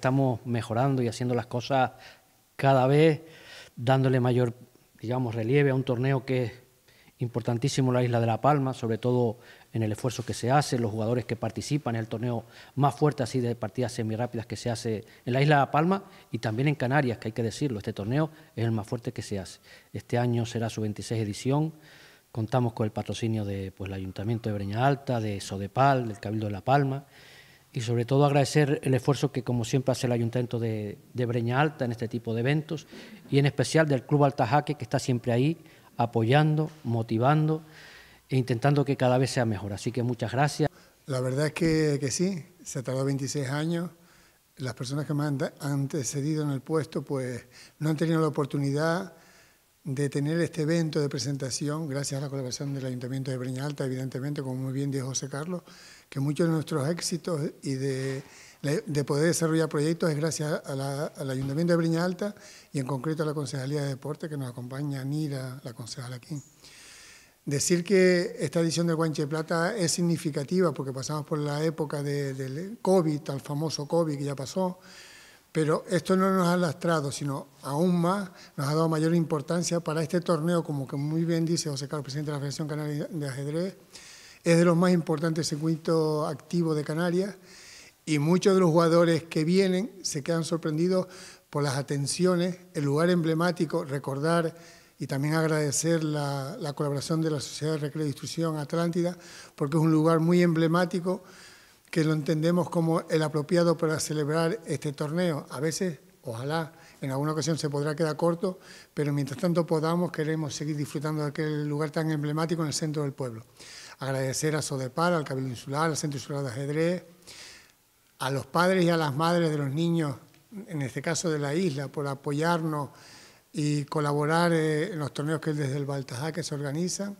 estamos mejorando y haciendo las cosas cada vez, dándole mayor, digamos, relieve a un torneo que es importantísimo la Isla de La Palma, sobre todo en el esfuerzo que se hace, los jugadores que participan en el torneo más fuerte así de partidas semirápidas que se hace en la Isla de La Palma y también en Canarias, que hay que decirlo, este torneo es el más fuerte que se hace. Este año será su 26 edición, contamos con el patrocinio del de, pues, el Ayuntamiento de Breña Alta, de Sodepal, del Cabildo de La Palma y sobre todo agradecer el esfuerzo que como siempre hace el Ayuntamiento de, Breña Alta en este tipo de eventos y en especial del Club Altajaque que está siempre ahí apoyando, motivando e intentando que cada vez sea mejor. Así que muchas gracias. La verdad es que, que sí, se ha tardado 26 años. Las personas que me han antecedido en el puesto pues no han tenido la oportunidad de tener este evento de presentación, gracias a la colaboración del Ayuntamiento de Breña Alta, evidentemente, como muy bien dijo José Carlos, que muchos de nuestros éxitos y de, de poder desarrollar proyectos es gracias al Ayuntamiento de Breña Alta y en concreto a la Concejalía de Deporte que nos acompaña Nira, la concejal aquí. Decir que esta edición del Guanche Plata es significativa porque pasamos por la época del COVID, tal famoso COVID que ya pasó, pero esto no nos ha lastrado, sino aún más nos ha dado mayor importancia para este torneo, como que muy bien dice José Carlos, presidente de la Federación Canaria de Ajedrez, es de los más importantes circuitos activos de Canarias y muchos de los jugadores que vienen se quedan sorprendidos por las atenciones, el lugar emblemático, recordar y también agradecer la, la colaboración de la Sociedad de Recreo y Instrucción Atlántida, porque es un lugar muy emblemático que lo entendemos como el apropiado para celebrar este torneo. A veces, ojalá, en alguna ocasión se podrá quedar corto, pero mientras tanto podamos, queremos seguir disfrutando de aquel lugar tan emblemático en el centro del pueblo. Agradecer a Sodepar, al Cabildo Insular, al Centro Insular de Ajedrez, a los padres y a las madres de los niños, en este caso de la isla, por apoyarnos y colaborar eh, en los torneos que desde el Baltajá que se organizan,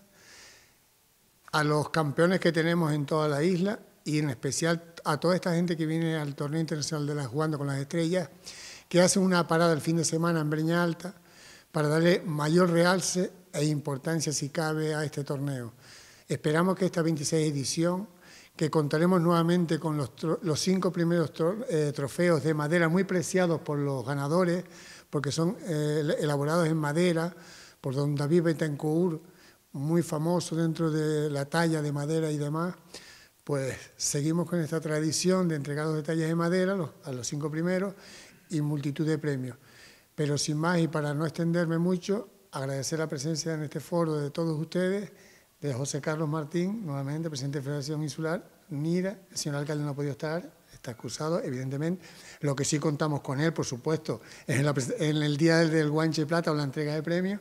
a los campeones que tenemos en toda la isla y en especial a toda esta gente que viene al Torneo Internacional de las Jugando con las Estrellas, que hace una parada el fin de semana en Breña Alta para darle mayor realce e importancia, si cabe, a este torneo. Esperamos que esta 26 edición, que contaremos nuevamente con los, cinco primeros eh, trofeos de madera muy preciados por los ganadores, porque son eh, elaborados en madera, por don David Betancourt, muy famoso dentro de la talla de madera y demás, pues seguimos con esta tradición de entregar los detalles de madera a los cinco primeros y multitud de premios. Pero sin más y para no extenderme mucho, agradecer la presencia en este foro de todos ustedes, de José Carlos Martín, nuevamente presidente de Federación Insular, NIRA, el señor alcalde no ha podido estar, está excusado, evidentemente. Lo que sí contamos con él, por supuesto, es en, el día del Guanche Plata o la entrega de premios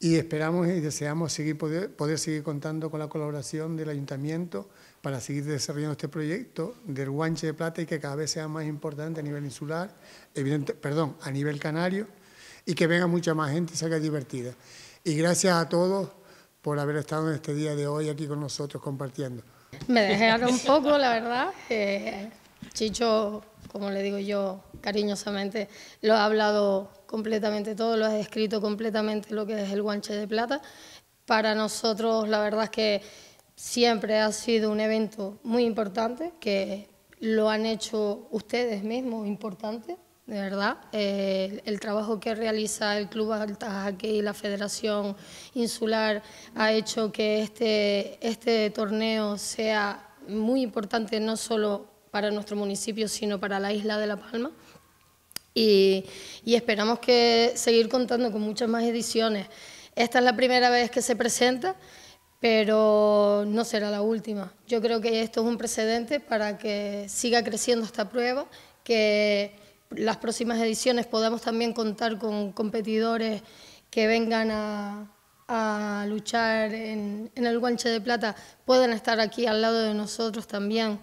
y esperamos y deseamos seguir poder, seguir contando con la colaboración del ayuntamiento para seguir desarrollando este proyecto del guanche de plata y que cada vez sea más importante a nivel insular, evidente, perdón, a nivel canario y que venga mucha más gente y salga divertida. Y gracias a todos por haber estado en este día de hoy aquí con nosotros compartiendo. Me dejaron un poco, la verdad. Eh, Chicho como le digo yo cariñosamente, lo ha hablado completamente todo, lo ha descrito completamente lo que es el guanche de plata. Para nosotros la verdad es que siempre ha sido un evento muy importante, que lo han hecho ustedes mismos importante, de verdad. Eh, el, trabajo que realiza el Club alta aquí y la Federación Insular ha hecho que este, este torneo sea muy importante no solo para nuestro municipio, sino para la isla de La Palma. Y, esperamos que seguir contando con muchas más ediciones. Esta es la primera vez que se presenta, pero no será la última. Yo creo que esto es un precedente para que siga creciendo esta prueba, que las próximas ediciones podamos también contar con competidores que vengan a, luchar en, en el guanche de plata, puedan estar aquí al lado de nosotros también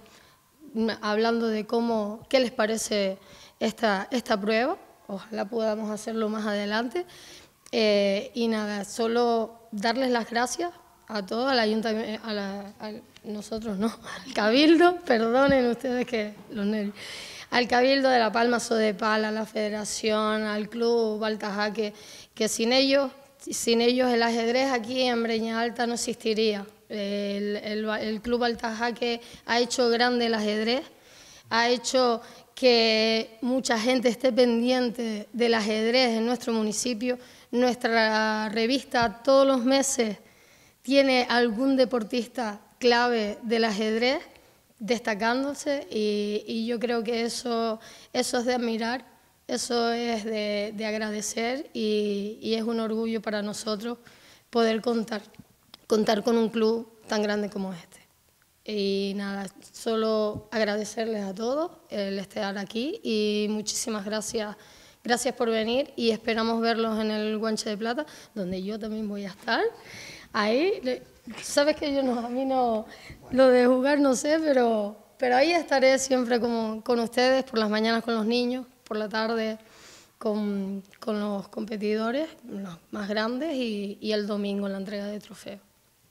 hablando de cómo, qué les parece esta, esta prueba. Ojalá podamos hacerlo más adelante. Eh, y nada, solo darles las gracias a todo, al a, la, a nosotros no, al cabildo, perdonen ustedes que los nervios, al cabildo de La Palma, Sodepal, a la federación, al club Baltajá, que, que sin ellos, sin ellos el ajedrez aquí en Breña Alta no existiría. El, Club Altajaque ha hecho grande el ajedrez, ha hecho que mucha gente esté pendiente del ajedrez en nuestro municipio. Nuestra revista todos los meses tiene algún deportista clave del ajedrez destacándose y, yo creo que eso, es de admirar, eso es de, agradecer y es un orgullo para nosotros poder contar contar con un club tan grande como este. Y nada, solo agradecerles a todos el estar aquí y muchísimas gracias. Gracias por venir y esperamos verlos en el Guanche de Plata, donde yo también voy a estar. Ahí, sabes que yo no, a mí no, lo de jugar no sé, pero, pero ahí estaré siempre como, con ustedes, por las mañanas con los niños, por la tarde con, con los competidores, los más grandes, y, y el domingo en la entrega de trofeos.